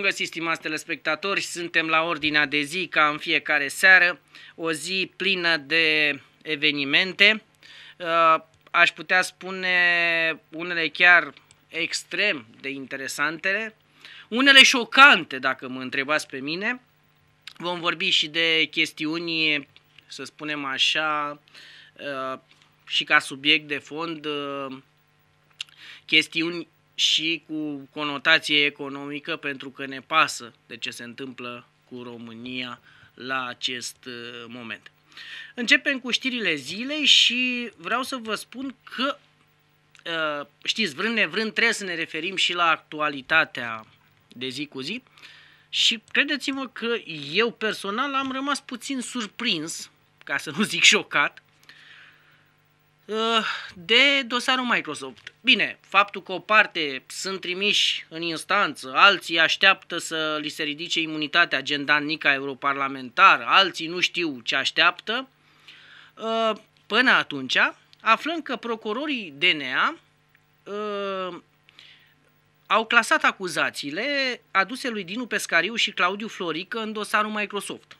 Bun găsit, stimați telespectatori! Suntem la ordinea de zi, ca în fiecare seară, o zi plină de evenimente. Uh, aș putea spune unele chiar extrem de interesante, unele șocante, dacă mă întrebați pe mine. Vom vorbi și de chestiuni, să spunem așa, uh, și ca subiect de fond, uh, chestiuni și cu conotație economică pentru că ne pasă de ce se întâmplă cu România la acest uh, moment. Începem cu știrile zilei și vreau să vă spun că uh, știți, vrând nevrând trebuie să ne referim și la actualitatea de zi cu zi și credeți-mă că eu personal am rămas puțin surprins, ca să nu zic șocat, Eh, de dosarul Microsoft. Bine, faptul că o parte sunt trimiși în instanță, alții așteaptă să li se ridice imunitatea Gendan Nica europarlamentar, alții nu știu ce așteaptă, eh, până atunci aflăm că procurorii DNA eh, au clasat acuzațiile aduse lui Dinu Pescariu și Claudiu Florică în dosarul Microsoft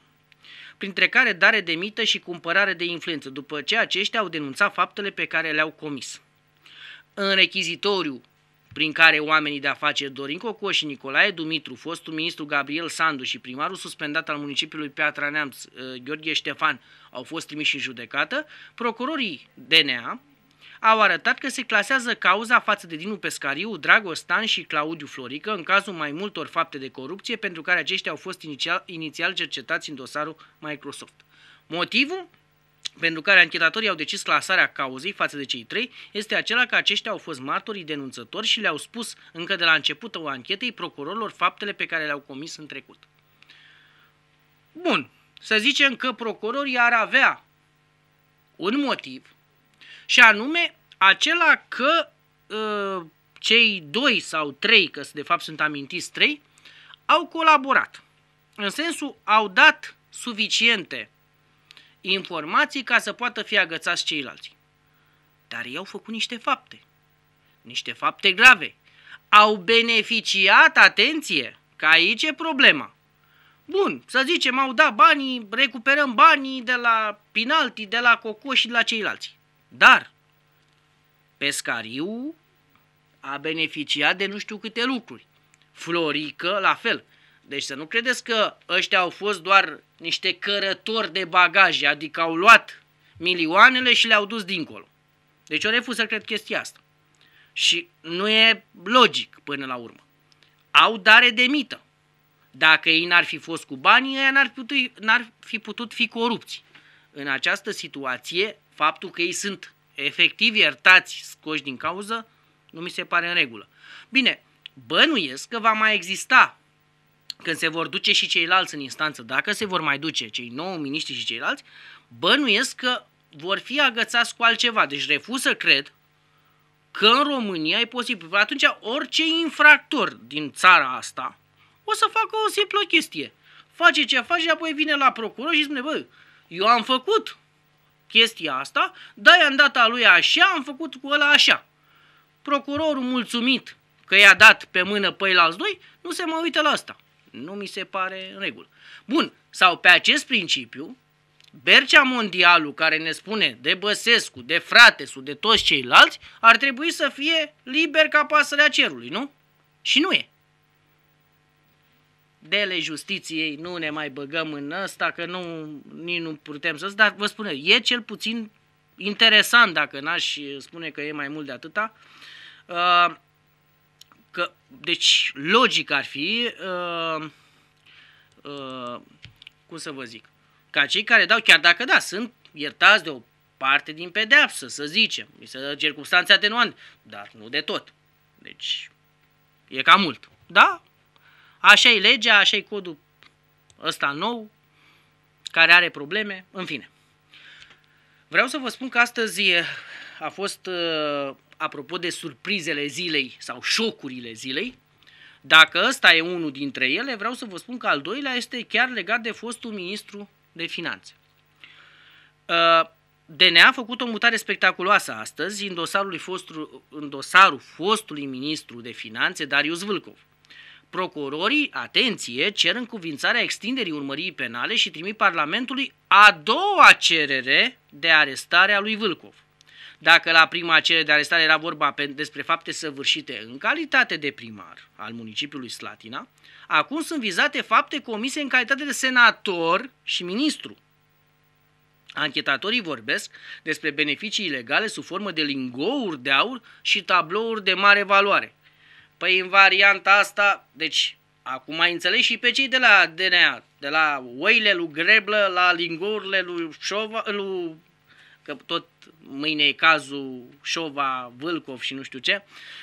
printre care dare de mită și cumpărare de influență, după ce aceștia au denunțat faptele pe care le-au comis. În rechizitoriu prin care oamenii de afaceri Dorin Cocoș și Nicolae Dumitru, fostul ministru Gabriel Sandu și primarul suspendat al municipiului Piatra Neamț, uh, Gheorghe Ștefan, au fost trimiși în judecată, procurorii DNA au arătat că se clasează cauza față de Dinu Pescariu, Dragostan și Claudiu Florică în cazul mai multor fapte de corupție pentru care aceștia au fost inițial, inițial cercetați în dosarul Microsoft. Motivul? pentru care anchetatorii au decis clasarea cauzei față de cei trei, este acela că aceștia au fost martorii denunțători și le-au spus încă de la începutul anchetei procurorilor faptele pe care le-au comis în trecut. Bun, să zicem că procurorii ar avea un motiv și anume acela că uh, cei doi sau trei, că de fapt sunt amintiți trei, au colaborat. În sensul, au dat suficiente informații ca să poată fi agățați ceilalți. Dar ei au făcut niște fapte, niște fapte grave. Au beneficiat, atenție, că aici e problema. Bun, să zicem, au dat banii, recuperăm banii de la penalti, de la Coco și de la ceilalți. Dar pescariu a beneficiat de nu știu câte lucruri. Florică, la fel. Deci să nu credeți că ăștia au fost doar niște cărători de bagaje, adică au luat milioanele și le-au dus dincolo. Deci o refuz să cred chestia asta. Și nu e logic până la urmă. Au dare de mită. Dacă ei n-ar fi fost cu banii, ei n-ar fi putut fi corupți. În această situație, faptul că ei sunt efectiv iertați, scoși din cauză, nu mi se pare în regulă. Bine, bănuiesc că va mai exista când se vor duce și ceilalți în instanță, dacă se vor mai duce cei nou miniștri și ceilalți, bănuiesc că vor fi agățați cu altceva. Deci refuz să cred că în România e posibil. Atunci orice infractor din țara asta o să facă o simplă chestie. Face ce face și apoi vine la procuror și spune, bă, eu am făcut, chestia asta, da, i-am dat a lui așa, am făcut cu ăla așa. Procurorul mulțumit că i-a dat pe mână pe la doi, nu se mai uită la asta. Nu mi se pare în regulă. Bun, sau pe acest principiu, Bercea Mondialul care ne spune de Băsescu, de Fratesu, de toți ceilalți, ar trebui să fie liber ca pasărea cerului, nu? Și nu e dele justiției, nu ne mai băgăm în ăsta, că nu, nici nu putem să... Dar vă spun eu, e cel puțin interesant, dacă n-aș spune că e mai mult de atâta, uh, că, deci, logic ar fi, uh, uh, cum să vă zic, ca cei care dau, chiar dacă da, sunt iertați de o parte din pedeapsă, să zicem, mi se dă circunstanțe atenuante, dar nu de tot. Deci, e cam mult. Da, Așa e legea, așa e codul ăsta nou, care are probleme, în fine. Vreau să vă spun că astăzi eh, a fost, eh, apropo de surprizele zilei sau șocurile zilei, dacă ăsta e unul dintre ele, vreau să vă spun că al doilea este chiar legat de fostul ministru de finanțe. Eh, DNA a făcut o mutare spectaculoasă astăzi în dosarul, fostru, în dosarul fostului ministru de finanțe, Darius Vâlcov. Procurorii, atenție, cer încuvințarea extinderii urmării penale și trimit Parlamentului a doua cerere de arestare a lui Vâlcov. Dacă la prima cerere de arestare era vorba despre fapte săvârșite în calitate de primar al municipiului Slatina, acum sunt vizate fapte comise în calitate de senator și ministru. Anchetatorii vorbesc despre beneficii ilegale sub formă de lingouri de aur și tablouri de mare valoare. Păi în varianta asta, deci acum mai înțelegi și pe cei de la DNA, de la oile lui Greblă, la lingurile lui Șova, lui, că tot mâine e cazul Șova, Vâlcov și nu știu ce.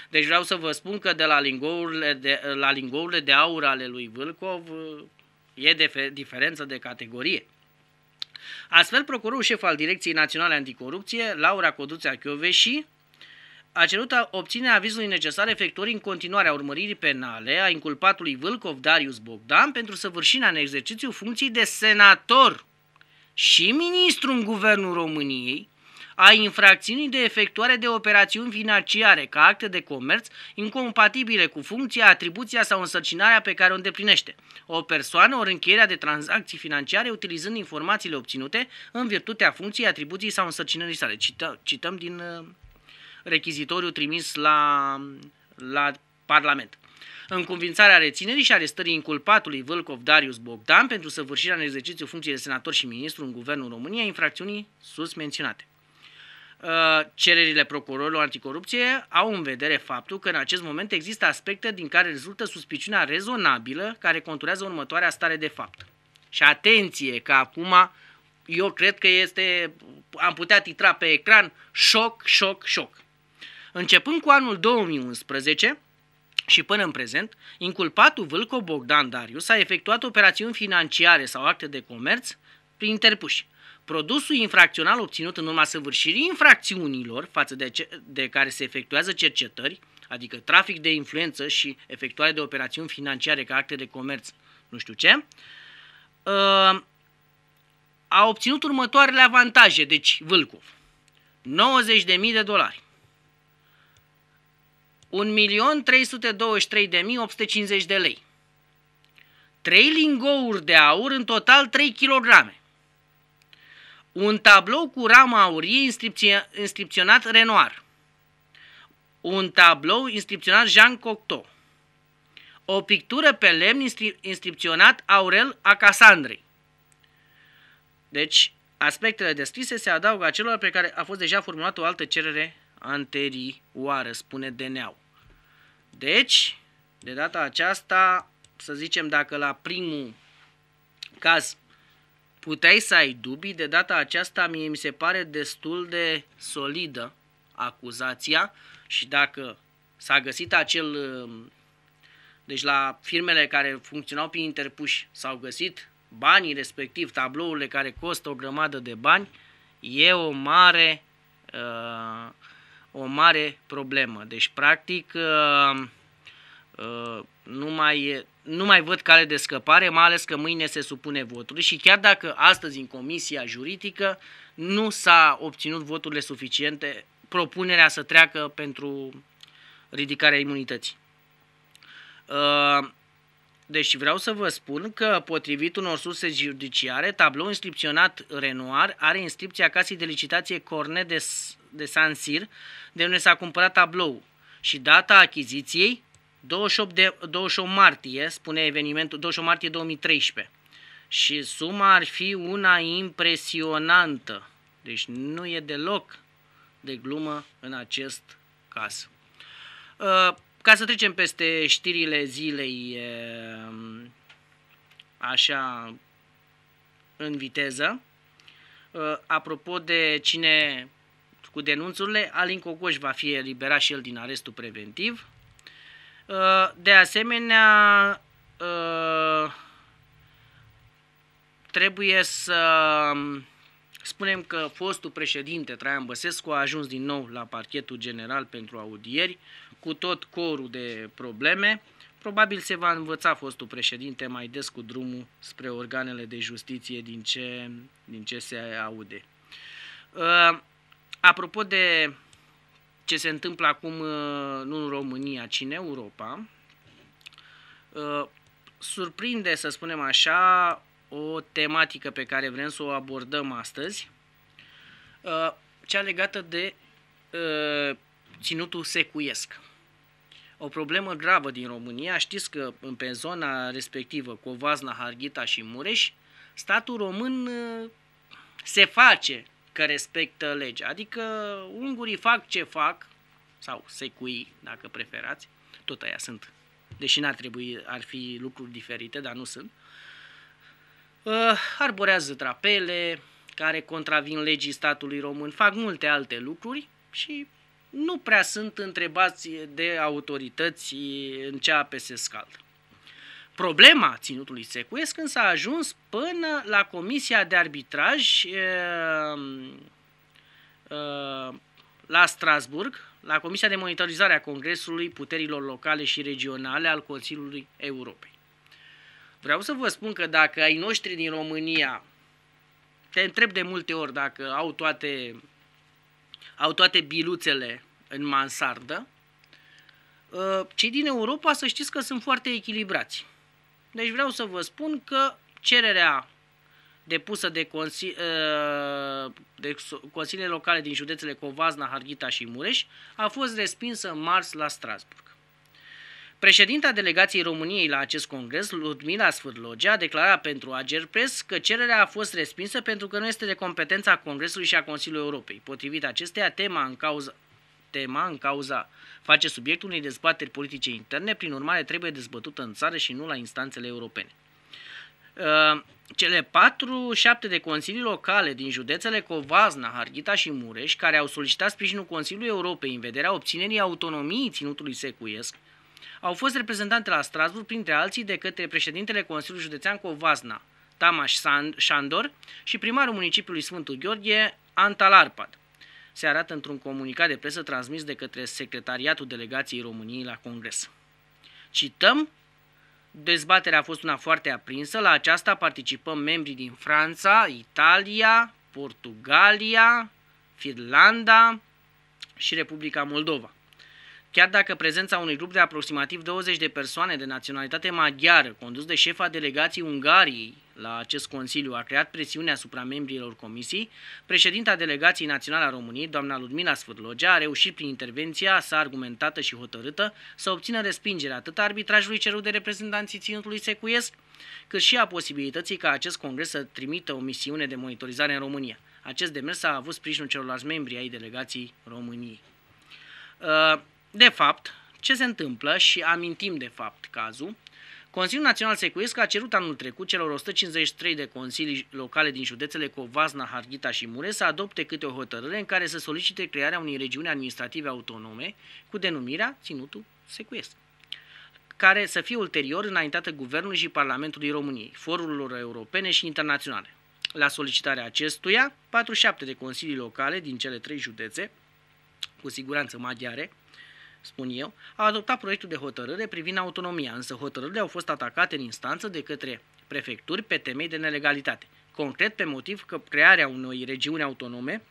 Deci vreau să vă spun că de la lingourile de, la lingourile de aur ale lui Vâlcov e de, diferență de categorie. Astfel, procurorul șef al Direcției Naționale Anticorupție, Laura Coduța Chioveși, a cerut a obține avizului necesar efectuării în continuare a urmăririi penale a inculpatului Vâlcov Darius Bogdan pentru săvârșirea în exercițiu funcției de senator și ministru în guvernul României a infracțiunii de efectuare de operațiuni financiare ca acte de comerț incompatibile cu funcția, atribuția sau însărcinarea pe care o îndeplinește o persoană ori încheierea de tranzacții financiare utilizând informațiile obținute în virtutea funcției, atribuției sau însărcinării sale. Cită, cităm din uh, rechizitoriu trimis la, la Parlament. În convințarea reținerii și arestării inculpatului Vâlcov Darius Bogdan pentru săvârșirea în exercițiu funcției de senator și ministru în Guvernul României infracțiunii sus menționate uh, cererile procurorilor anticorupție au în vedere faptul că în acest moment există aspecte din care rezultă suspiciunea rezonabilă care conturează următoarea stare de fapt. Și atenție că acum eu cred că este, am putea titra pe ecran șoc, șoc, șoc. Începând cu anul 2011, și până în prezent, inculpatul Vâlco Bogdan Darius a efectuat operațiuni financiare sau acte de comerț prin interpuși. Produsul infracțional obținut în urma săvârșirii infracțiunilor față de, ce, de care se efectuează cercetări, adică trafic de influență și efectuare de operațiuni financiare ca acte de comerț, nu știu ce, uh, a obținut următoarele avantaje, deci Vâlcu, 90.000 de dolari, 1.323.850 de lei. 3 lingouri de aur, în total 3 kg. Un tablou cu ramă aurie inscripționat Renoir. Un tablou inscripționat Jean Cocteau. O pictură pe lemn inscripționat Aurel a Casandrei. Deci, aspectele descrise se adaugă acelor pe care a fost deja formulată o altă cerere anterioară, spune DNA-ul. Deci, de data aceasta, să zicem dacă la primul caz puteai să ai dubii, de data aceasta mie mi se pare destul de solidă acuzația și dacă s-a găsit acel... Um, deci la firmele care funcționau prin interpuși s-au găsit banii respectiv, tablourile care costă o grămadă de bani, e o mare uh, o mare problemă. Deci, practic, uh, uh, nu mai, nu mai văd cale de scăpare, mai ales că mâine se supune votul și chiar dacă astăzi în Comisia Juridică nu s-a obținut voturile suficiente, propunerea să treacă pentru ridicarea imunității. Uh, deci vreau să vă spun că, potrivit unor surse judiciare, tabloul inscripționat Renoir are inscripția casei de licitație Cornet de, de San Sir, de unde s-a cumpărat tablou și data achiziției 28, de, 28 martie, spune evenimentul, 28 martie 2013. Și suma ar fi una impresionantă. Deci nu e deloc de glumă în acest caz. Uh, ca să trecem peste știrile zilei ehm, așa în viteză, eh, apropo de cine cu denunțurile, Alin Cocoș va fi eliberat și el din arestul preventiv. Eh, de asemenea, eh, trebuie să mm, spunem că fostul președinte Traian Băsescu a ajuns din nou la parchetul general pentru audieri cu tot corul de probleme, probabil se va învăța fostul președinte mai des cu drumul spre organele de justiție din ce, din ce se aude. Uh, apropo de ce se întâmplă acum uh, nu în România, ci în Europa, uh, surprinde, să spunem așa, o tematică pe care vrem să o abordăm astăzi, cea legată de ținutul secuiesc o problemă gravă din România. Știți că pe zona respectivă, Covazna, Harghita și Mureș, statul român ă, se face că respectă legea. Adică ungurii fac ce fac, sau secui, dacă preferați, tot aia sunt, deși n-ar trebui, ar fi lucruri diferite, dar nu sunt, ă, arborează trapele, care contravin legii statului român, fac multe alte lucruri și nu prea sunt întrebați de autorități în ce ape se scaldă. Problema ținutului secuiesc s a ajuns până la Comisia de Arbitraj e, ehm, e, ehm, la Strasburg, la Comisia de Monitorizare a Congresului Puterilor Locale și Regionale al Consiliului Europei. Vreau să vă spun că dacă ai noștri din România, te întreb de multe ori dacă au toate au toate biluțele în mansardă. Uh, cei din Europa să știți că sunt foarte echilibrați. Deci vreau să vă spun că cererea depusă de, consili, uh, de consiliile locale din județele Covazna, Harghita și Mureș a fost respinsă mars la Strasburg. Președinta delegației României la acest congres, Ludmila Sfârlogea, a declarat pentru Ager Press că cererea a fost respinsă pentru că nu este de competența Congresului și a Consiliului Europei. Potrivit acesteia, tema în cauză tema în cauza face subiectul unei dezbateri politice interne, prin urmare trebuie dezbătută în țară și nu la instanțele europene. Uh, cele 4-7 de consilii locale din județele Covazna, Harghita și Mureș, care au solicitat sprijinul Consiliului Europei în vederea obținerii autonomiei ținutului secuiesc, au fost reprezentante la Strasburg, printre alții, de către președintele Consiliului Județean Covazna, Tamaș Șandor și primarul municipiului Sfântul Gheorghe, Antal Arpad. Se arată într-un comunicat de presă transmis de către Secretariatul Delegației României la Congres. Cităm Dezbaterea a fost una foarte aprinsă, la aceasta participăm membrii din Franța, Italia, Portugalia, Finlanda și Republica Moldova. Chiar dacă prezența unui grup de aproximativ 20 de persoane de naționalitate maghiară, condus de șefa delegației Ungariei la acest Consiliu, a creat presiune asupra membrilor comisii, președinta Delegației Naționale a României, doamna Ludmila Sfârlogea, a reușit prin intervenția sa argumentată și hotărâtă să obțină respingerea atât a arbitrajului cerut de reprezentanții Ținutului Secuiesc, cât și a posibilității ca acest congres să trimită o misiune de monitorizare în România. Acest demers a avut sprijinul celorlalți membri ai delegației României. Uh, de fapt, ce se întâmplă și amintim de fapt cazul, Consiliul Național Secuiesc a cerut anul trecut celor 153 de consilii locale din județele Covazna, Harghita și Mureș să adopte câte o hotărâre în care să solicite crearea unei regiuni administrative autonome cu denumirea Ținutul Secuiesc care să fie ulterior înaintată Guvernului și Parlamentului României, forurilor europene și internaționale. La solicitarea acestuia, 47 de consilii locale din cele trei județe, cu siguranță maghiare, spun eu, a adoptat proiectul de hotărâre privind autonomia, însă hotărârile au fost atacate în instanță de către prefecturi pe temei de nelegalitate, concret pe motiv că crearea unei regiuni autonome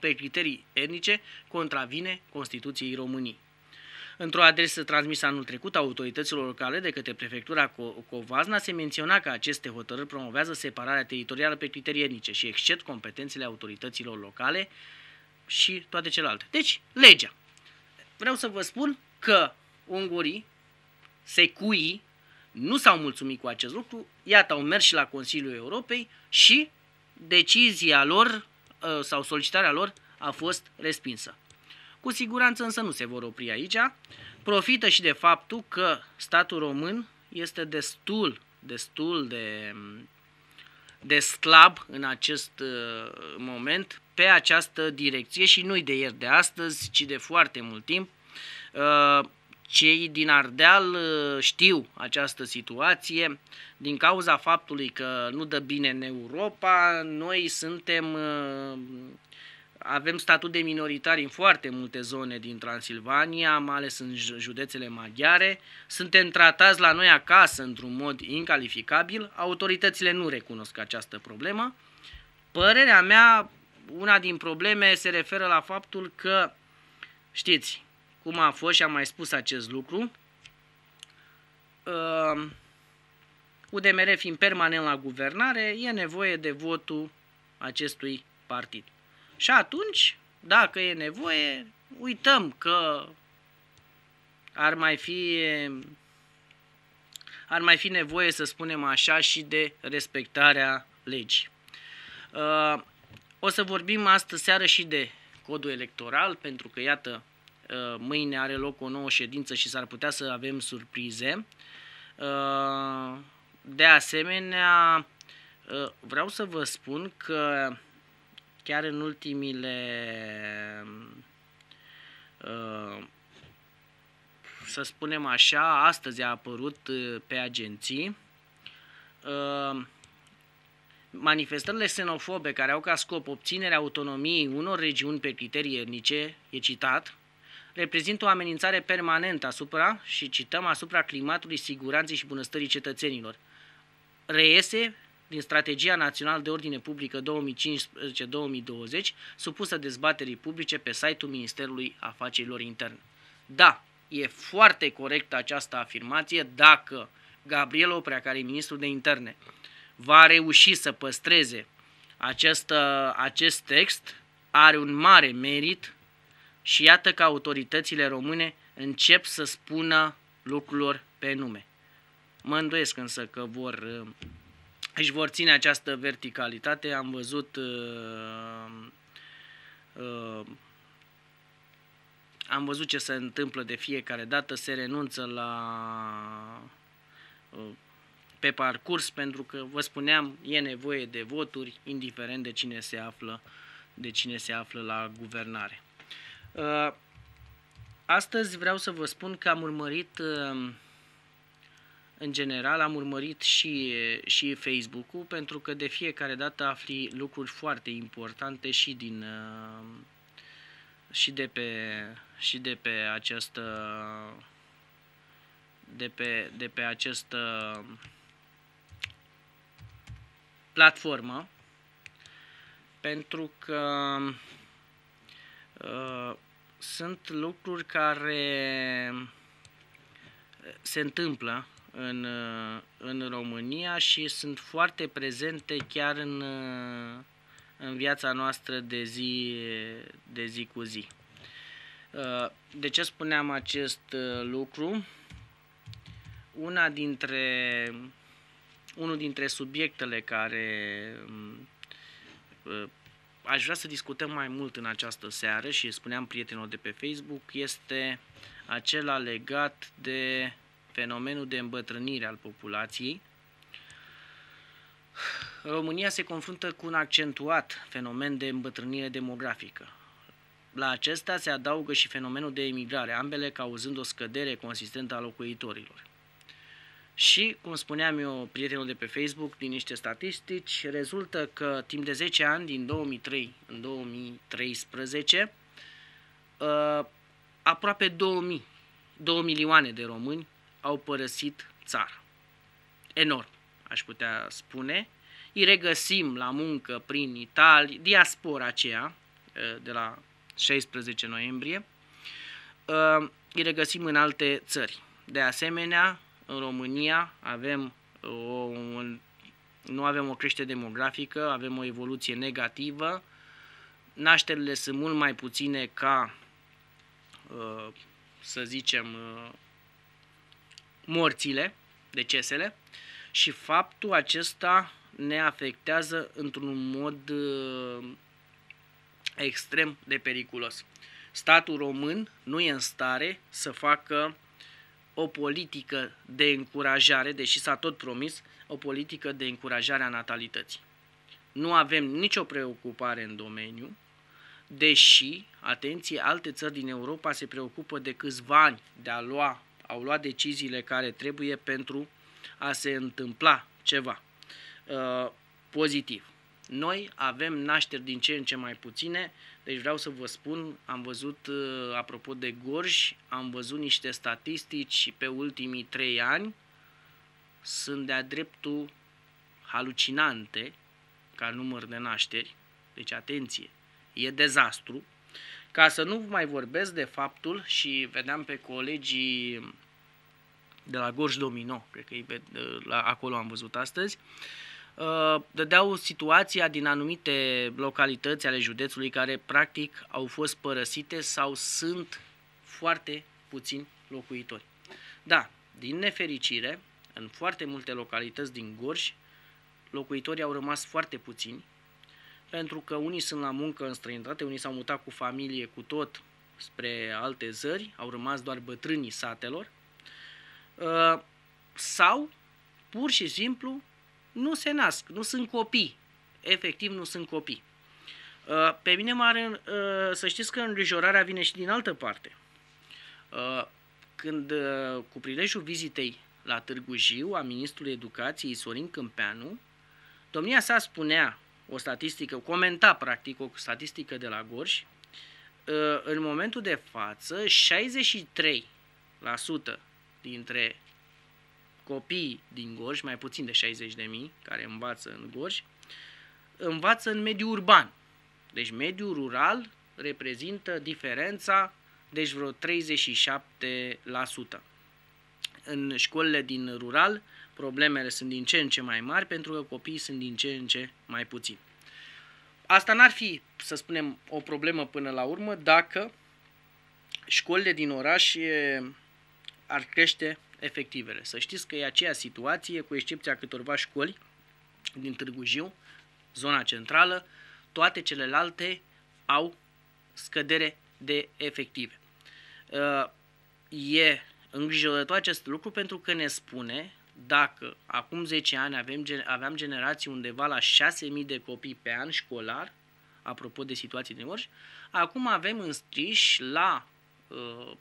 pe criterii etnice contravine Constituției României. Într-o adresă transmisă anul trecut autorităților locale de către prefectura Co- Covazna se menționa că aceste hotărâri promovează separarea teritorială pe criterii etnice și excet competențele autorităților locale și toate celelalte. Deci, legea vreau să vă spun că ungurii, secuii, nu s-au mulțumit cu acest lucru, iată, au mers și la Consiliul Europei și decizia lor ă, sau solicitarea lor a fost respinsă. Cu siguranță însă nu se vor opri aici. Profită și de faptul că statul român este destul, destul de, de slab în acest ă, moment pe această direcție și nu-i de ieri de astăzi, ci de foarte mult timp. Uh, cei din Ardeal uh, știu această situație din cauza faptului că nu dă bine în Europa, noi suntem uh, avem statut de minoritari în foarte multe zone din Transilvania, mai ales în județele maghiare. Suntem tratați la noi acasă într-un mod incalificabil. Autoritățile nu recunosc această problemă. Părerea mea una din probleme se referă la faptul că, știți, cum a fost și am mai spus acest lucru, uh, UDMR fiind permanent la guvernare, e nevoie de votul acestui partid. Și atunci, dacă e nevoie, uităm că ar mai fi ar mai fi nevoie, să spunem așa, și de respectarea legii. Uh, o să vorbim astăzi seară și de codul electoral, pentru că, iată, uh, mâine are loc o nouă ședință și s-ar putea să avem surprize. Uh, de asemenea, uh, vreau să vă spun că chiar în ultimile, să spunem așa, astăzi a apărut pe agenții manifestările xenofobe care au ca scop obținerea autonomiei unor regiuni pe criterii etnice, e citat, reprezintă o amenințare permanentă asupra, și cităm, asupra climatului siguranței și bunăstării cetățenilor. Reiese din Strategia Națională de Ordine Publică 2015-2020, supusă dezbaterii publice pe site-ul Ministerului Afacerilor Interne. Da, e foarte corectă această afirmație dacă Gabriel Oprea, care e ministrul de interne, uh, va reuși să păstreze acest, acest text, are un mare merit și iată că autoritățile române încep să spună lucrurilor pe nume. Mă îndoiesc însă că vor, uh, își vor ține această verticalitate. Am văzut uh, uh, am văzut ce se întâmplă de fiecare dată, se renunță la uh, pe parcurs, pentru că, vă spuneam, e nevoie de voturi, indiferent de cine se află, de cine se află la guvernare. Uh, astăzi vreau să vă spun că am urmărit, uh, în general, am urmărit și, și Facebook-ul, pentru că de fiecare dată afli lucruri foarte importante și din uh, și de pe, și de pe această de pe, de pe această platformă, pentru că uh, sunt lucruri care se întâmplă în, uh, în România și sunt foarte prezente chiar în, uh, în viața noastră de zi, de zi cu zi. Uh, de ce spuneam acest lucru? Una dintre unul dintre subiectele care mm, eh, aș vrea să discutăm mai mult în această seară și spuneam prietenilor de pe Facebook este acela legat de fenomenul de îmbătrânire al populației. România se confruntă cu un accentuat fenomen de îmbătrânire demografică. La acesta se adaugă și fenomenul de emigrare, ambele cauzând o scădere consistentă a locuitorilor. Și, cum spuneam eu, prietenul de pe Facebook, din niște statistici, rezultă că timp de 10 ani, din 2003 în 2013, ă, aproape 2000, 2 milioane de români au părăsit țara. Enorm, aș putea spune. Îi regăsim la muncă prin Italia, diaspora aceea, ă, de la 16 noiembrie, ă, îi regăsim în alte țări. De asemenea, în România avem o, nu avem o creștere demografică, avem o evoluție negativă, nașterile sunt mult mai puține ca, uh, să zicem, uh, morțile, decesele și faptul acesta ne afectează într-un mod uh, extrem de periculos. Statul român nu e în stare să facă o politică de încurajare, deși s-a tot promis, o politică de încurajare a natalității. Nu avem nicio preocupare în domeniu, deși, atenție, alte țări din Europa se preocupă de câțiva ani de a lua, au luat deciziile care trebuie pentru a se întâmpla ceva uh, pozitiv. Noi avem nașteri din ce în ce mai puține, deci vreau să vă spun, am văzut, uh, apropo de gorj, am văzut niște statistici pe ultimii trei ani, sunt de-a dreptul halucinante ca număr de nașteri, deci atenție, e dezastru, ca să nu mai vorbesc de faptul și vedeam pe colegii de la Gorj Domino, cred că e pe, la, acolo am văzut astăzi, uh, Uh, dădeau situația din anumite localități ale județului care practic au fost părăsite sau sunt foarte puțini locuitori. Da, din nefericire, în foarte multe localități din Gorj, locuitorii au rămas foarte puțini, pentru că unii sunt la muncă în străinătate, unii s-au mutat cu familie, cu tot, spre alte zări, au rămas doar bătrânii satelor, uh, sau pur și simplu nu se nasc, nu sunt copii. Efectiv, nu sunt copii. Uh, pe mine mă are, uh, să știți că îngrijorarea vine și din altă parte. Uh, când cu prilejul vizitei la Târgu Jiu a ministrului educației Sorin Câmpeanu, domnia sa spunea o statistică, comenta practic o statistică de la Gorj, în momentul de față 63% dintre copii din Gorj, mai puțin de 60 de mii, care învață în Gorj, învață în mediul urban. Deci mediul rural reprezintă diferența, deci vreo 37%. În școlile din rural, problemele sunt din ce în ce mai mari pentru că copiii sunt din ce în ce mai puțini. Asta n-ar fi, să spunem, o problemă până la urmă dacă școlile din oraș ar crește efectivele. Să știți că e aceeași situație, cu excepția câtorva școli din Târgu Jiu, zona centrală, toate celelalte au scădere de efective. Uh, e îngrijorător acest lucru pentru că ne spune dacă acum 10 ani avem, aveam generații undeva la 6.000 de copii pe an școlar, apropo de situații din Orș, acum avem înstriși la uh,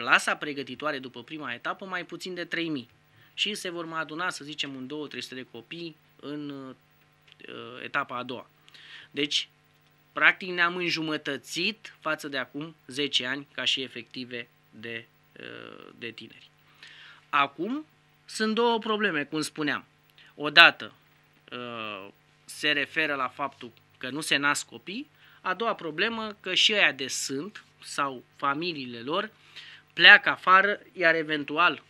clasa pregătitoare după prima etapă mai puțin de 3000 și se vor mai aduna, să zicem, un 2-300 de copii în uh, etapa a doua. Deci, practic ne-am înjumătățit față de acum 10 ani ca și efective de, uh, de tineri. Acum sunt două probleme, cum spuneam. Odată uh, se referă la faptul că nu se nasc copii, a doua problemă că și aia de sunt sau familiile lor pleacă afară, iar eventual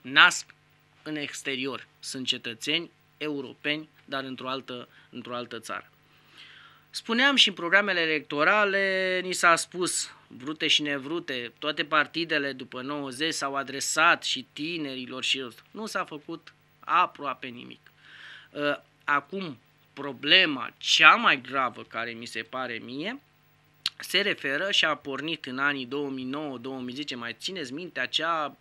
nasc în exterior. Sunt cetățeni europeni, dar într-o altă, într-o altă țară. Spuneam și în programele electorale, ni s-a spus, vrute și nevrute, toate partidele după 90 s-au adresat și tinerilor și nu s-a făcut aproape nimic. Ă, acum, problema cea mai gravă care mi se pare mie se referă și a pornit în anii 2009-2010, mai țineți minte, acea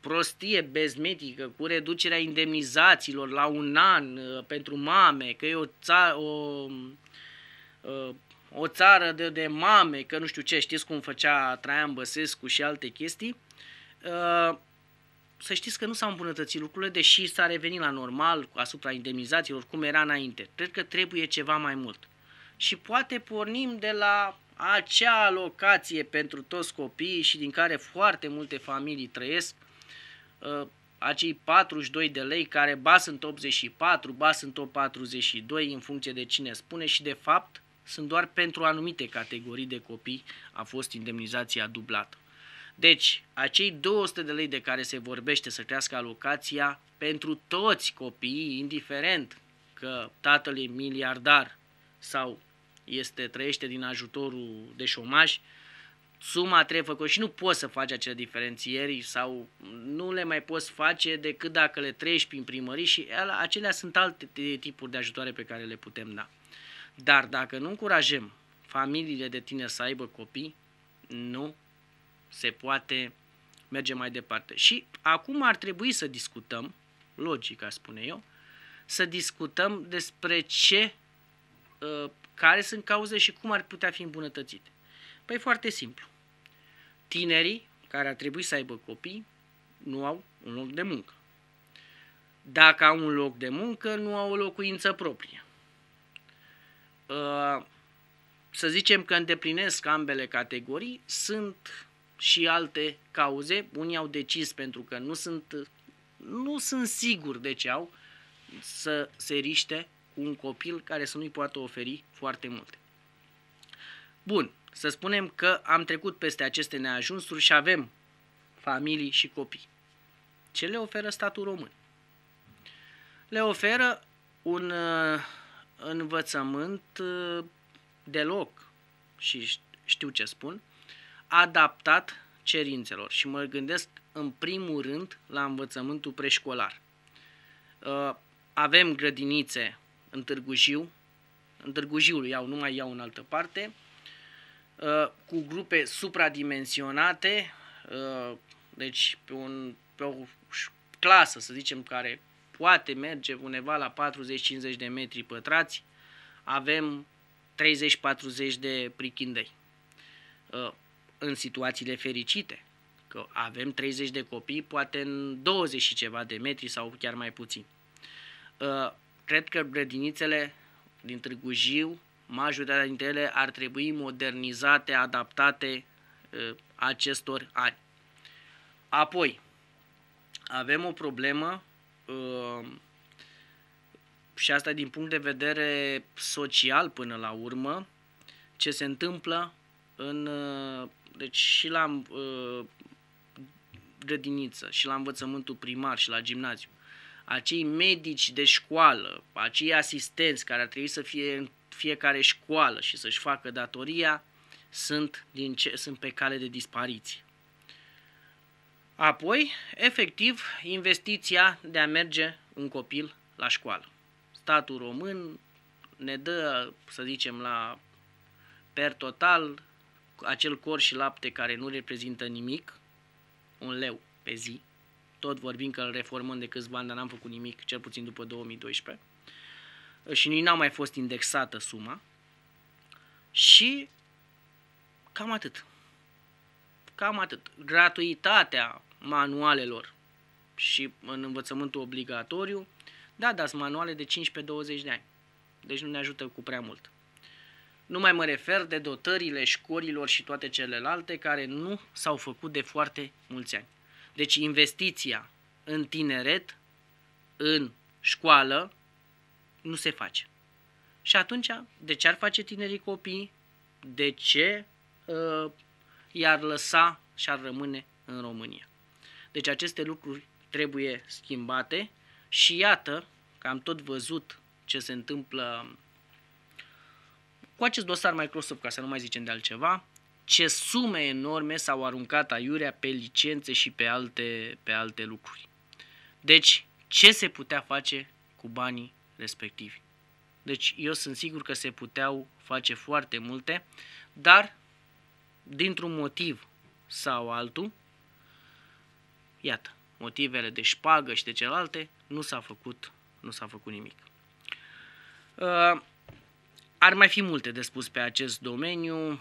prostie bezmetică cu reducerea indemnizațiilor la un an uh, pentru mame, că e o, ța- o, uh, o țară de, de mame, că nu știu ce, știți cum făcea Traian Băsescu și alte chestii, uh, să știți că nu s-au îmbunătățit lucrurile, deși s-a revenit la normal asupra indemnizațiilor, cum era înainte. Cred că trebuie ceva mai mult și poate pornim de la acea locație pentru toți copiii și din care foarte multe familii trăiesc, uh, acei 42 de lei care ba sunt 84, ba sunt 42 în funcție de cine spune și de fapt sunt doar pentru anumite categorii de copii a fost indemnizația dublată. Deci, acei 200 de lei de care se vorbește să crească alocația pentru toți copiii, indiferent că tatăl e miliardar sau este, trăiește din ajutorul de șomaj, suma trebuie făcută și nu poți să faci acele diferențieri sau nu le mai poți face decât dacă le treci prin primării și acelea sunt alte tipuri de ajutoare pe care le putem da. Dar dacă nu încurajăm familiile de tine să aibă copii, nu se poate merge mai departe. Și acum ar trebui să discutăm, logic, spune eu, să discutăm despre ce Uh, care sunt cauze și cum ar putea fi îmbunătățite? Păi foarte simplu. Tinerii care ar trebui să aibă copii nu au un loc de muncă. Dacă au un loc de muncă, nu au o locuință proprie. Uh, să zicem că îndeplinesc ambele categorii, sunt și alte cauze. Unii au decis pentru că nu sunt, nu sunt siguri de ce au să se riște cu un copil care să nu-i poată oferi foarte multe. Bun, să spunem că am trecut peste aceste neajunsuri și avem familii și copii. Ce le oferă statul român? Le oferă un uh, învățământ uh, deloc, și știu ce spun, adaptat cerințelor. Și mă gândesc în primul rând la învățământul preșcolar. Uh, avem grădinițe în Târgu Jiu, în Târgu Jiu iau, nu mai iau în altă parte, uh, cu grupe supradimensionate, uh, deci pe, un, pe o clasă, să zicem, care poate merge undeva la 40-50 de metri pătrați, avem 30-40 de prichindei. Uh, în situațiile fericite, că avem 30 de copii, poate în 20 și ceva de metri sau chiar mai puțin. Cred că grădinițele din Târgu Jiu, majoritatea dintre ele ar trebui modernizate, adaptate uh, acestor ani. Apoi, avem o problemă uh, și asta din punct de vedere social până la urmă, ce se întâmplă în, uh, deci și la grădiniță, și la învățământul primar, și la gimnaziu acei medici de școală, acei asistenți care ar trebui să fie în fiecare școală și să-și facă datoria, sunt, din ce, sunt pe cale de dispariție. Apoi, efectiv, investiția de a merge un copil la școală. Statul român ne dă, să zicem, la per total acel cor și lapte care nu reprezintă nimic, un leu pe zi, tot vorbim că îl reformăm de câțiva ani, dar n-am făcut nimic, cel puțin după 2012. Și nici n-a mai fost indexată suma. Și cam atât. Cam atât. Gratuitatea manualelor și în învățământul obligatoriu, da, dar sunt manuale de 15-20 de ani. Deci nu ne ajută cu prea mult. Nu mai mă refer de dotările școlilor și toate celelalte care nu s-au făcut de foarte mulți ani. Deci investiția în tineret, în școală, nu se face. Și atunci, de ce ar face tinerii copii? De ce uh, i-ar lăsa și ar rămâne în România? Deci aceste lucruri trebuie schimbate și iată că am tot văzut ce se întâmplă cu acest dosar Microsoft, ca să nu mai zicem de altceva, ce sume enorme s-au aruncat aiurea pe licențe și pe alte, pe alte lucruri. Deci, ce se putea face cu banii respectivi? Deci, eu sunt sigur că se puteau face foarte multe, dar, dintr-un motiv sau altul, iată, motivele de șpagă și de celelalte, nu s-a făcut, nu s-a făcut nimic. Uh, ar mai fi multe de spus pe acest domeniu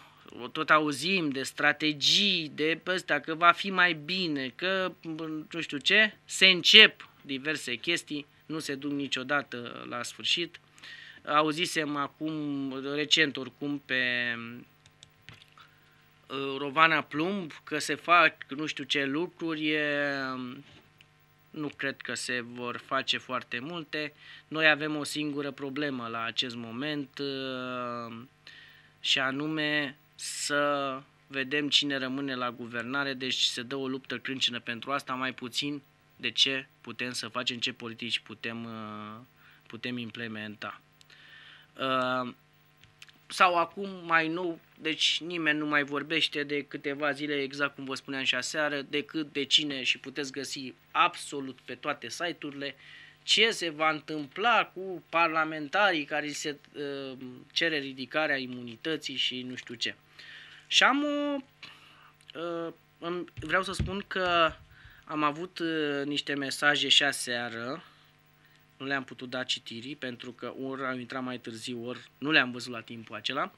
tot auzim de strategii, de ăsta, că va fi mai bine, că nu știu ce, se încep diverse chestii, nu se duc niciodată la sfârșit. Auzisem acum, recent oricum, pe uh, Rovana Plumb că se fac nu știu ce lucruri, nu cred că se vor face foarte multe. Noi avem o singură problemă la acest moment uh, și anume să vedem cine rămâne la guvernare, deci se dă o luptă crâncenă pentru asta, mai puțin de ce putem să facem, ce politici putem, uh, putem implementa. Uh, sau acum, mai nou, deci nimeni nu mai vorbește de câteva zile, exact cum vă spuneam și aseară, decât de cine și puteți găsi absolut pe toate site-urile, ce se va întâmpla cu parlamentarii care se uh, cere ridicarea imunității și nu știu ce. Și am o... Uh, vreau să spun că am avut uh, niște mesaje și aseară, nu le-am putut da citirii pentru că ori am intrat mai târziu, ori nu le-am văzut la timpul acela.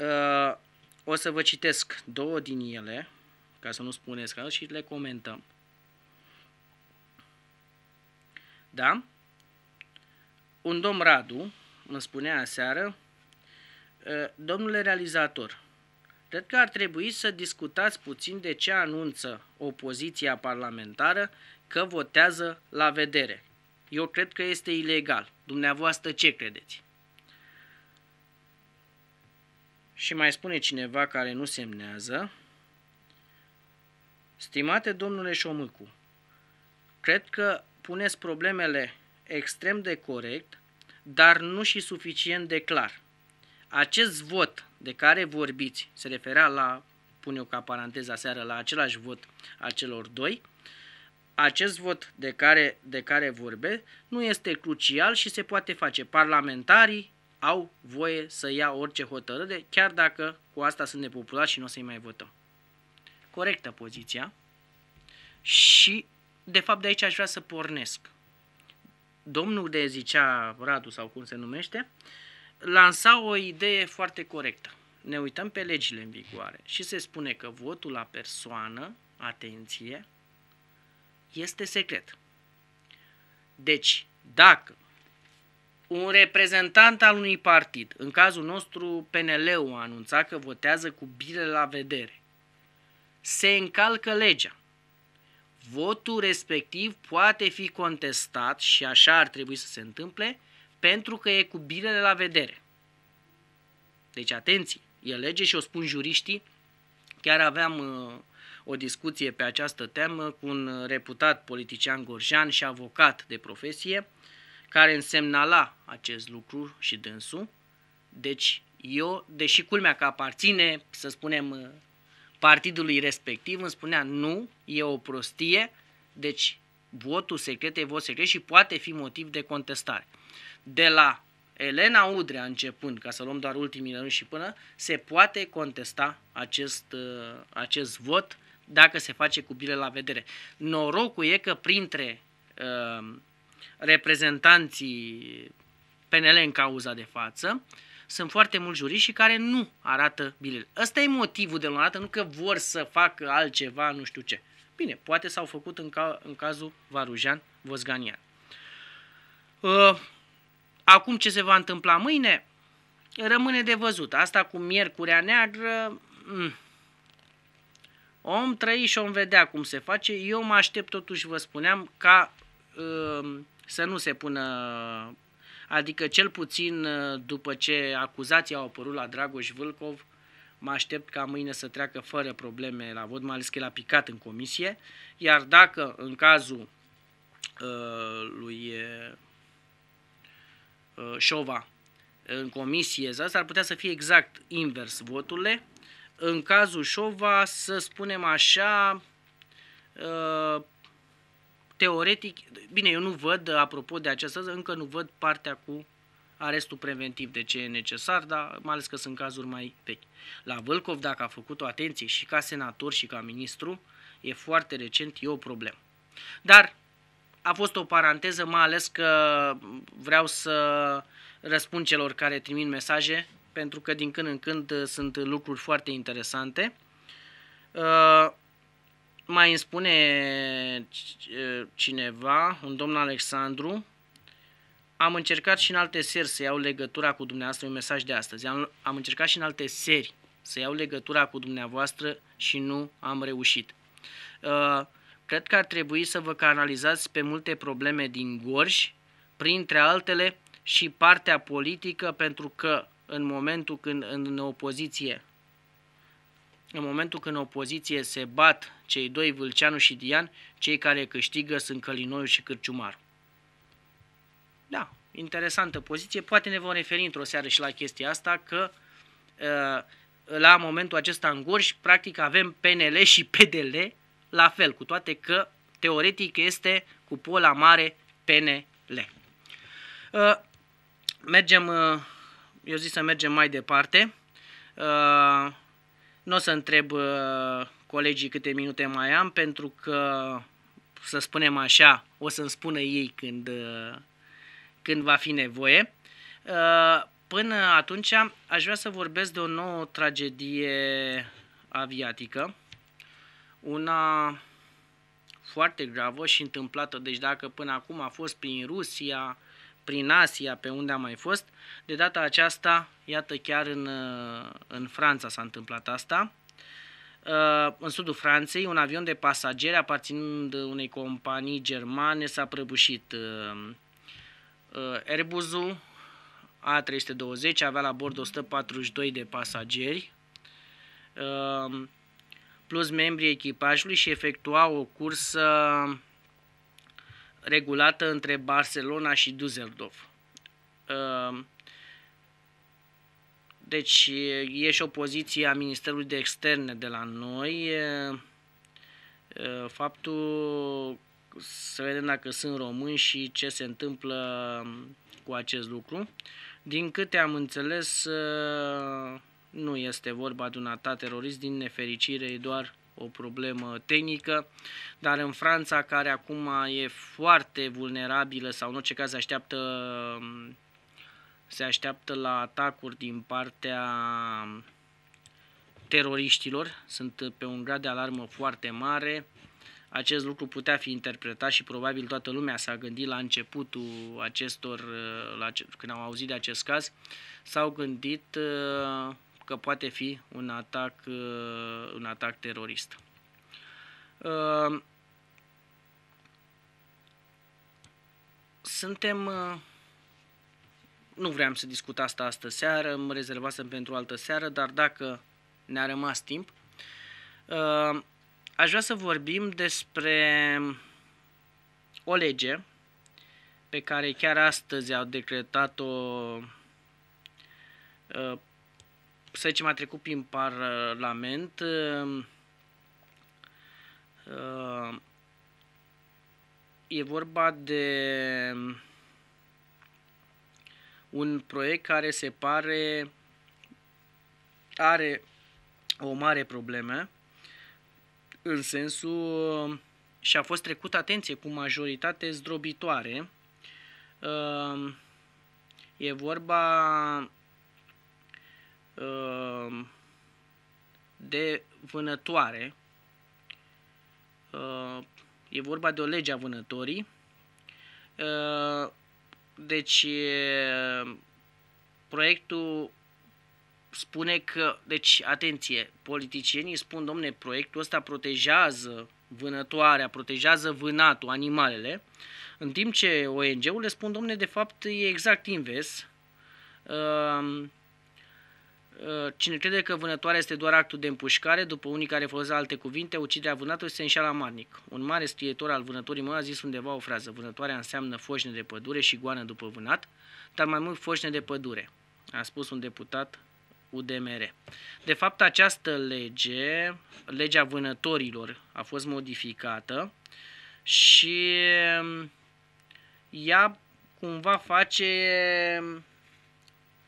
Uh, o să vă citesc două din ele, ca să nu spuneți că și le comentăm. Da? Un domn Radu îmi spunea aseară, ă, domnule realizator, cred că ar trebui să discutați puțin de ce anunță opoziția parlamentară că votează la vedere. Eu cred că este ilegal. Dumneavoastră ce credeți? Și mai spune cineva care nu semnează, Stimate domnule Șomâcu, cred că puneți problemele extrem de corect, dar nu și suficient de clar. Acest vot de care vorbiți, se referea la, pun eu ca paranteza seară, la același vot a celor doi, acest vot de care, de care vorbe nu este crucial și se poate face. Parlamentarii au voie să ia orice hotărâre, chiar dacă cu asta sunt nepopulari și nu o să-i mai votăm. Corectă poziția și de fapt, de aici aș vrea să pornesc. Domnul de zicea Radu sau cum se numește, lansa o idee foarte corectă. Ne uităm pe legile în vigoare și se spune că votul la persoană, atenție, este secret. Deci, dacă un reprezentant al unui partid, în cazul nostru PNL-ul a anunțat că votează cu bile la vedere, se încalcă legea votul respectiv poate fi contestat și așa ar trebui să se întâmple pentru că e cu binele la vedere. Deci atenție, e lege și o spun juriștii. Chiar aveam uh, o discuție pe această temă cu un reputat politician gorjan și avocat de profesie care însemnala acest lucru și dânsul. Deci eu, deși culmea că aparține, să spunem, uh, partidului respectiv îmi spunea nu, e o prostie, deci votul secret e vot secret și poate fi motiv de contestare. De la Elena Udrea începând, ca să luăm doar ultimii, rând și până, se poate contesta acest, uh, acest vot dacă se face cu bile la vedere. Norocul e că printre uh, reprezentanții PNL în cauza de față, uh, sunt foarte mulți juriști care nu arată bilele. Ăsta e motivul de luată, nu că vor să facă altceva, nu știu ce. Bine, poate s-au făcut în, ca, în cazul Varujan Vosganian. Uh, ă, acum ce se va întâmpla mâine? Rămâne de văzut. Asta cu Miercurea Neagră, mm, om trăi și om vedea cum se face. Eu mă aștept totuși, vă spuneam, ca uh, să nu se pună Adică cel puțin uh, după ce acuzații au apărut la Dragoș Vâlcov, mă aștept ca mâine să treacă fără probleme la vot, mai ales că el a picat în comisie, iar dacă în cazul uh, lui uh, uh Șova în comisie, s-ar putea să fie exact invers voturile, în cazul Șova, să spunem așa, uh, teoretic, bine, eu nu văd, apropo de această, încă nu văd partea cu arestul preventiv de ce e necesar, dar mai ales că sunt cazuri mai vechi. La Vâlcov, dacă a făcut o atenție și ca senator și ca ministru, e foarte recent, e o problemă. Dar a fost o paranteză, mai ales că vreau să răspund celor care trimit mesaje, pentru că din când în când sunt lucruri foarte interesante. Uh, mai îmi spune eh, cineva, un domn Alexandru, am încercat și în alte seri să iau legătura cu dumneavoastră, un mesaj de astăzi, am, am încercat și în alte seri să iau legătura cu dumneavoastră și nu am reușit. Uh, cred că ar trebui să vă canalizați pe multe probleme din Gorj, printre altele și partea politică, pentru că în momentul când în opoziție în momentul când opoziție se bat cei doi, Vâlceanu și Dian, cei care câștigă sunt Călinoiu și Cârciumar. Da, interesantă poziție. Poate ne vom referi într-o seară și la chestia asta că uh, la momentul acesta în Gorj, practic avem PNL și PDL la fel, cu toate că teoretic este cu pola mare PNL. Uh, mergem, uh, eu zic să mergem mai departe. Nu o să întreb uh, colegii câte minute mai am, pentru că, să spunem așa, o să-mi spună ei când, uh, când va fi nevoie. Uh, până atunci aș vrea să vorbesc de o nouă tragedie aviatică, una foarte gravă și întâmplată, deci dacă până acum a fost prin Rusia, prin Asia, pe unde am mai fost. De data aceasta, iată, chiar în, uh, în Franța s-a întâmplat asta. Uh, în sudul Franței, un avion de pasageri aparținând unei companii germane s-a prăbușit. Uh, Airbus-ul A320 avea la bord 142 de pasageri plus membrii echipajului și efectua o cursă regulată între Barcelona și Düsseldorf. Ehm, deci e și o poziție a Ministerului de Externe de la noi. Ehm, ehm, faptul să vedem dacă sunt români și ce se întâmplă cu acest lucru. Din câte am înțeles, nu este vorba de un atat terorist, din nefericire e doar o problemă tehnică, dar în Franța, care acum e foarte vulnerabilă sau în orice caz se așteaptă, se așteaptă la atacuri din partea teroriștilor, sunt pe un grad de alarmă foarte mare, acest lucru putea fi interpretat și probabil toată lumea s-a gândit la începutul acestor, la, când au auzit de acest caz, s-au gândit uh, că poate fi un atac, uh, un atac terorist. Uh, suntem uh, nu vreau să discut asta astă seară, mă rezervasem pentru altă seară, dar dacă ne-a rămas timp, aș vrea să vorbim despre o lege pe care chiar astăzi au decretat-o să zicem, a trecut prin Parlament, uh, uh, e vorba de un proiect care se pare are o mare problemă în sensul și a fost trecut atenție cu majoritate zdrobitoare. Uh, e vorba Um, de vânătoare. Uh, e vorba de o lege a vânătorii. Uh, deci, uh, proiectul spune că, deci, atenție, politicienii spun, domne, proiectul ăsta protejează vânătoarea, protejează vânatul, animalele, în timp ce ong le spun, domne, de fapt e exact invers. Uh, cine crede că vânătoarea este doar actul de împușcare, după unii care folosea alte cuvinte, uciderea vânătorului se înșeală amarnic. Un mare scriitor al vânătorii mă a zis undeva o frază, vânătoarea înseamnă foșne de pădure și goană după vânat, dar mai mult foșne de pădure, a spus un deputat UDMR. De fapt, această lege, legea vânătorilor, a fost modificată și um, ea cumva face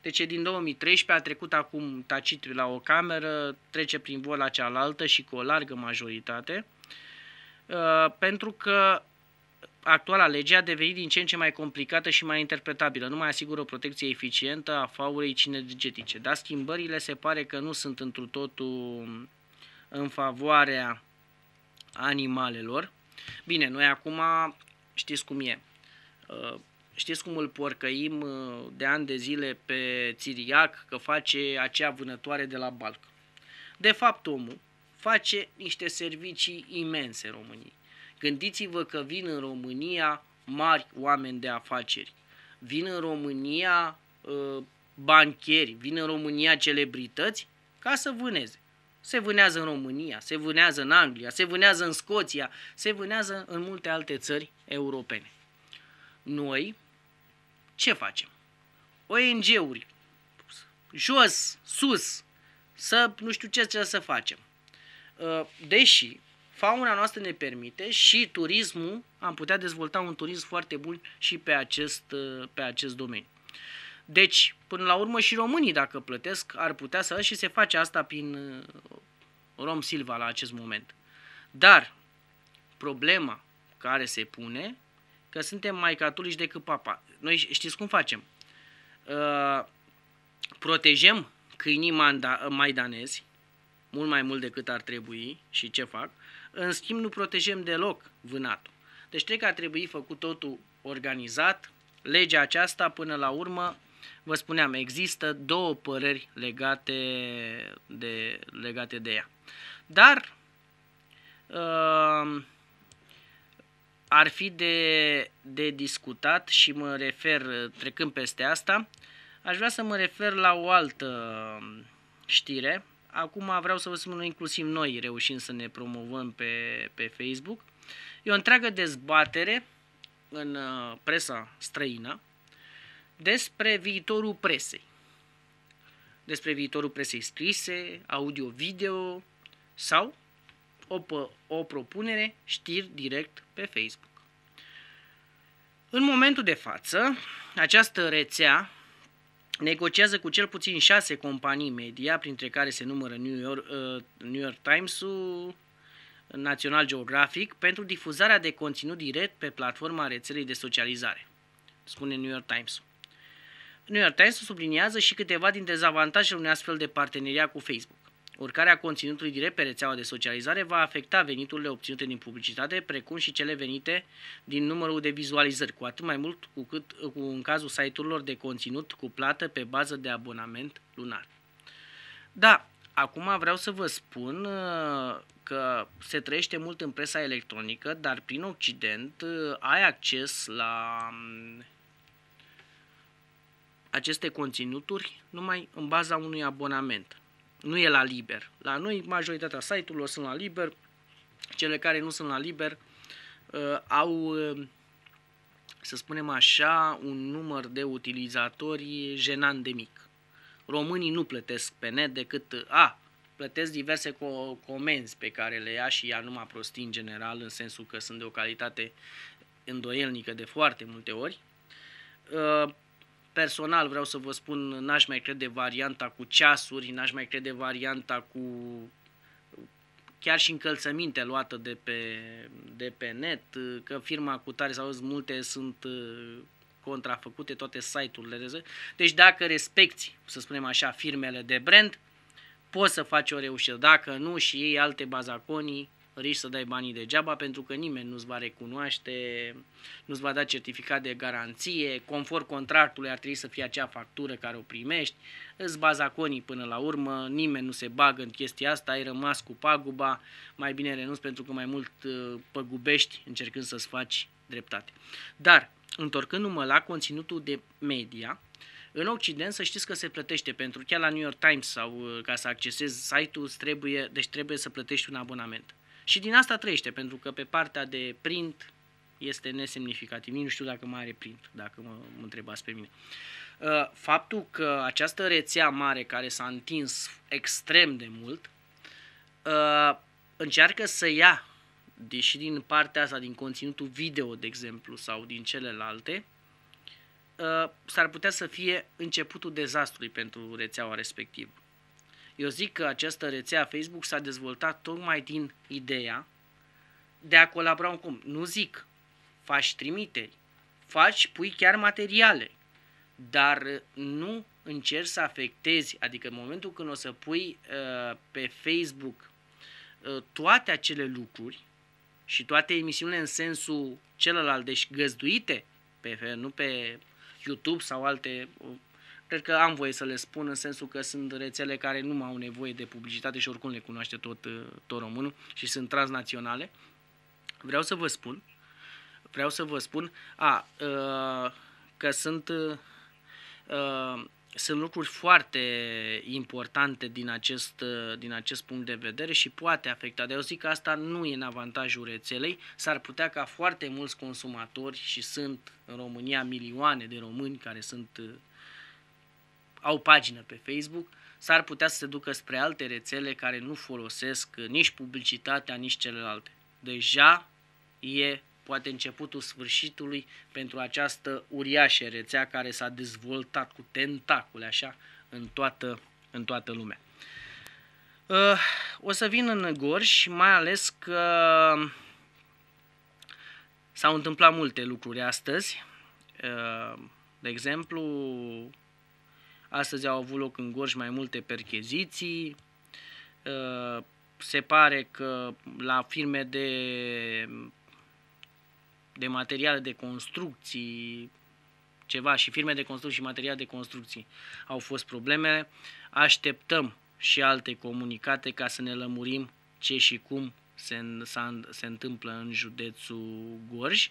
deci e din 2013, a trecut acum tacit la o cameră, trece prin vola cealaltă și cu o largă majoritate, uh, pentru că actuala lege a devenit din ce în ce mai complicată și mai interpretabilă, nu mai asigură o protecție eficientă a faurei cinergetice, dar schimbările se pare că nu sunt întru totul în favoarea animalelor. Bine, noi acum știți cum e uh, Știți cum îl porcăim uh, de ani de zile pe Țiriac că face acea vânătoare de la Balc. De fapt, omul face niște servicii imense României. Gândiți-vă că vin în România mari oameni de afaceri. Vin în România uh, bancheri, vin în România celebrități ca să vâneze. Se vânează în România, se vânează în Anglia, se vânează în Scoția, se vânează în multe alte țări europene. Noi, ce facem? ONG-uri, jos, sus, să nu știu ce să facem. Uh, deși fauna noastră ne permite și turismul, am putea dezvolta un turism foarte bun și pe acest, uh, pe acest domeniu. Deci, până la urmă și românii, dacă plătesc, ar putea să și se face asta prin uh, Rom Silva la acest moment. Dar problema care se pune, că suntem mai catolici decât papa. Noi știți cum facem? Uh, protejăm câinii uh, maidanezi mult mai mult decât ar trebui și ce fac. În schimb, nu protejăm deloc vânatul. Deci cred că ar trebui făcut totul organizat. Legea aceasta, până la urmă, vă spuneam, există două păreri legate de, legate de ea. Dar uh, ar fi de, de discutat și mă refer, trecând peste asta, aș vrea să mă refer la o altă um, știre. Acum vreau să vă spun, inclusiv noi reușim să ne promovăm pe, pe Facebook. E o întreagă dezbatere în uh, presa străină despre viitorul presei. Despre viitorul presei scrise, audio-video sau o, o propunere, știri direct pe Facebook. În momentul de față, această rețea negociază cu cel puțin șase companii media, printre care se numără New York, uh, New York Times-ul, National Geographic, pentru difuzarea de conținut direct pe platforma rețelei de socializare, spune New York Times. New York Times subliniază și câteva din dezavantajele unei astfel de parteneriat cu Facebook. Urcarea conținutului direct pe rețeaua de socializare va afecta veniturile obținute din publicitate, precum și cele venite din numărul de vizualizări, cu atât mai mult cu cât cu în cazul site-urilor de conținut cu plată pe bază de abonament lunar. Da, acum vreau să vă spun uh, că se trăiește mult în presa electronică, dar prin Occident uh, ai acces la um, aceste conținuturi numai în baza unui abonament nu e la liber. La noi, majoritatea site-urilor sunt la liber, cele care nu sunt la liber uh, au, uh, să spunem așa, un număr de utilizatori jenant de mic. Românii nu plătesc pe net decât, a, plătesc diverse co- comenzi pe care le ia și ia numai prostii în general, în sensul că sunt de o calitate îndoielnică de foarte multe ori. Uh, personal vreau să vă spun, n-aș mai crede varianta cu ceasuri, n-aș mai crede varianta cu chiar și încălțăminte luată de pe, de pe net, că firma cu tare sau multe sunt uh, contrafăcute, toate site-urile. Deci dacă respecti, să spunem așa, firmele de brand, poți să faci o reușită. Dacă nu și ei alte bazaconii risc să dai banii degeaba pentru că nimeni nu-ți va recunoaște, nu-ți va da certificat de garanție, conform contractului ar trebui să fie acea factură care o primești, îți conii până la urmă, nimeni nu se bagă în chestia asta, ai rămas cu paguba, mai bine renunți pentru că mai mult uh, păgubești încercând să-ți faci dreptate. Dar, întorcându-mă la conținutul de media, în Occident să știți că se plătește pentru chiar la New York Times sau uh, ca să accesezi site-ul trebuie, deci trebuie să plătești un abonament. Și din asta trăiește, pentru că pe partea de print este nesemnificativ. Nici nu știu dacă mai are print, dacă mă, mă întrebați pe mine. Uh, faptul că această rețea mare care s-a întins extrem de mult uh, încearcă să ia deși din partea asta, din conținutul video, de exemplu, sau din celelalte, uh, s-ar putea să fie începutul dezastrului pentru rețeaua respectivă. Eu zic că această rețea Facebook s-a dezvoltat tocmai din ideea de a colabora cum. Nu zic, faci trimiteri, faci, pui chiar materiale, dar nu încerci să afectezi, adică în momentul când o să pui uh, pe Facebook uh, toate acele lucruri și toate emisiunile în sensul celălalt, deci găzduite, pe, nu pe YouTube sau alte cred că am voie să le spun în sensul că sunt rețele care nu mai au nevoie de publicitate și oricum le cunoaște tot, uh, tot românul și sunt transnaționale. Vreau să vă spun, vreau să vă spun, a, uh, că sunt, uh, sunt lucruri foarte importante din acest, din acest punct de vedere și poate afecta. De eu zic că asta nu e în avantajul rețelei. S-ar putea ca foarte mulți consumatori și sunt în România milioane de români care sunt au pagină pe Facebook, s-ar putea să se ducă spre alte rețele care nu folosesc nici publicitatea, nici celelalte. Deja e poate începutul sfârșitului pentru această uriașă rețea care s-a dezvoltat cu tentacule așa în toată, în toată lumea. Uh, o să vin în Gorj, mai ales că s-au întâmplat multe lucruri astăzi. Uh, de exemplu, Astăzi au avut loc în Gorj mai multe percheziții. Uh, se pare că la firme de, de materiale de construcții, ceva și firme de construcții și materiale de construcții au fost problemele. Așteptăm și alte comunicate ca să ne lămurim ce și cum se, se întâmplă în județul Gorj.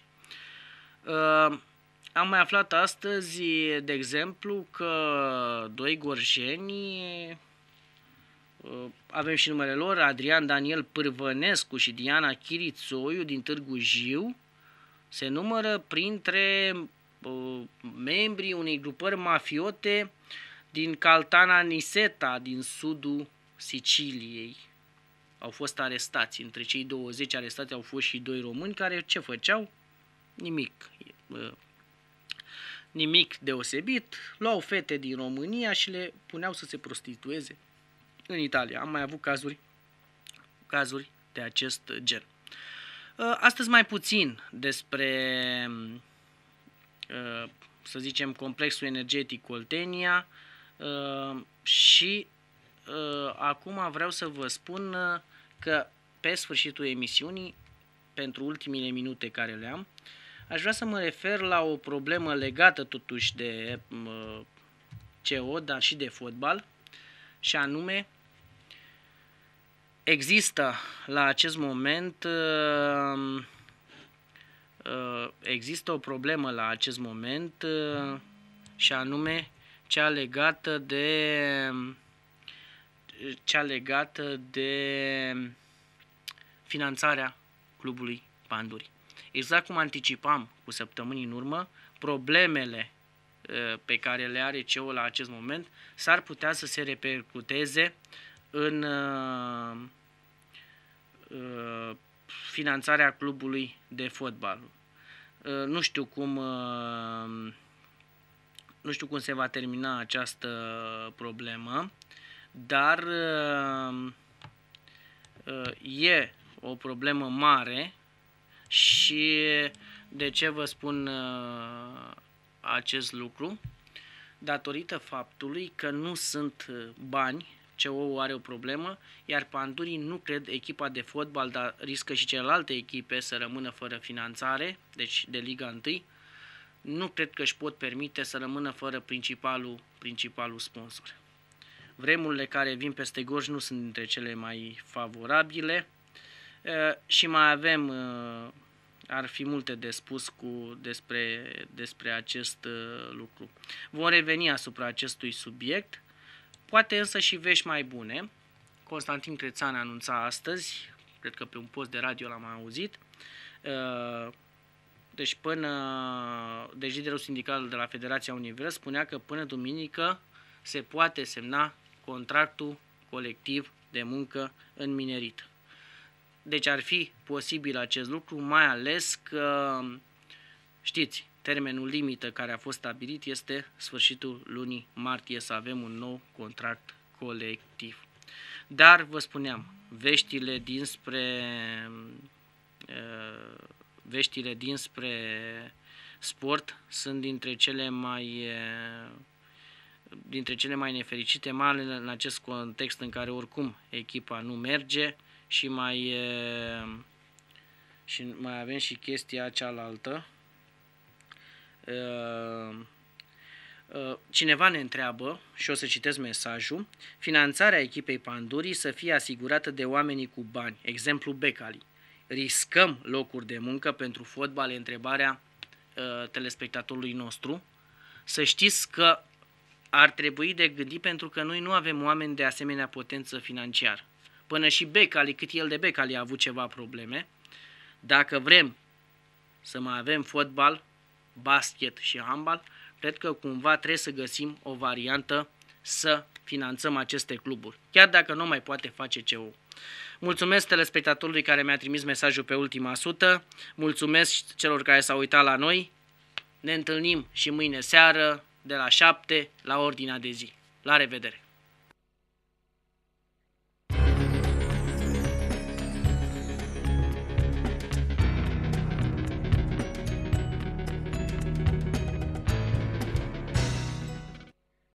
Uh, am mai aflat astăzi, de exemplu, că doi gorjeni, uh, avem și numele lor, Adrian Daniel Pârvănescu și Diana Chirițoiu din Târgu Jiu, se numără printre uh, membrii unei grupări mafiote din Caltana Niseta, din sudul Siciliei. Au fost arestați. Între cei 20 arestați au fost și doi români care ce făceau? Nimic uh, nimic deosebit, luau fete din România și le puneau să se prostitueze în Italia. Am mai avut cazuri, cazuri de acest gen. Uh, astăzi mai puțin despre, uh, să zicem, complexul energetic Oltenia uh, și acum vreau să vă spun că pe sfârșitul emisiunii, pentru ultimile minute care le am, uh, Aș vrea să mă refer la o problemă legată totuși de CO, dar și de fotbal, și anume există la acest moment uh, uh, există o problemă la acest moment uh, și anume cea legată de cea legată de finanțarea clubului Panduri. Exact cum anticipam cu săptămâni în urmă, problemele ă, pe care le are CEO la acest moment s-ar putea să se repercuteze în ă, ă, finanțarea clubului de fotbal. Nu știu cum nu știu cum se va termina această problemă, dar e o problemă mare și de ce vă spun uh, acest lucru? Datorită faptului că nu sunt uh, bani, CO are o problemă, iar pandurii nu cred echipa de fotbal, dar riscă și celelalte echipe să rămână fără finanțare, deci de Liga 1, nu cred că își pot permite să rămână fără principalul, principalul sponsor. Vremurile care vin peste Gorj nu sunt dintre cele mai favorabile, și mai avem, ar fi multe de spus cu, despre, despre acest lucru. Vom reveni asupra acestui subiect, poate însă și vești mai bune. Constantin Crețan anunța astăzi, cred că pe un post de radio l-am auzit, deci până, deci liderul sindical de la Federația Univers spunea că până duminică se poate semna contractul colectiv de muncă în minerit. Deci ar fi posibil acest lucru, mai ales că, știți, termenul limită care a fost stabilit este sfârșitul lunii martie să avem un nou contract colectiv. Dar, vă spuneam, veștile dinspre veștile dinspre sport sunt dintre cele mai dintre cele mai nefericite, mai ales în acest context în care oricum echipa nu merge, și mai, și mai avem și chestia cealaltă. Cineva ne întreabă, și o să citesc mesajul, finanțarea echipei Pandurii să fie asigurată de oamenii cu bani, exemplu Becali. Riscăm locuri de muncă pentru fotbal, întrebarea telespectatorului nostru. Să știți că ar trebui de gândit pentru că noi nu avem oameni de asemenea potență financiară. Până și Becali, cât el de Becali a avut ceva probleme. Dacă vrem să mai avem fotbal, basket și handbal, cred că cumva trebuie să găsim o variantă să finanțăm aceste cluburi, chiar dacă nu mai poate face CEU. Mulțumesc telespectatorului care mi-a trimis mesajul pe ultima sută, mulțumesc celor care s-au uitat la noi, ne întâlnim și mâine seară de la 7 la ordinea de zi. La revedere!